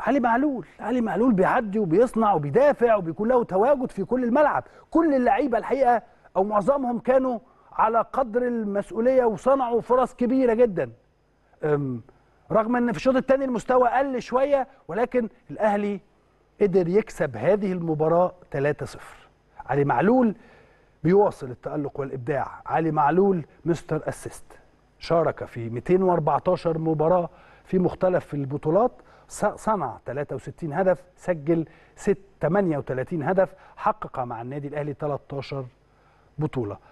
علي معلول علي معلول بيعدي وبيصنع وبيدافع وبيكون له تواجد في كل الملعب كل اللعيبه الحقيقه او معظمهم كانوا على قدر المسؤوليه وصنعوا فرص كبيره جدا رغم ان في الشوط الثاني المستوى قل شويه ولكن الاهلي قدر يكسب هذه المباراه 3-0 علي معلول بيواصل التالق والابداع علي معلول مستر اسيست شارك في 214 مباراه في مختلف البطولات صنع 63 هدف سجل 6 38 هدف حقق مع النادي الاهلي 13 بطوله